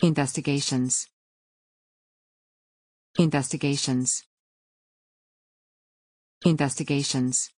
Investigations. Investigations. Investigations.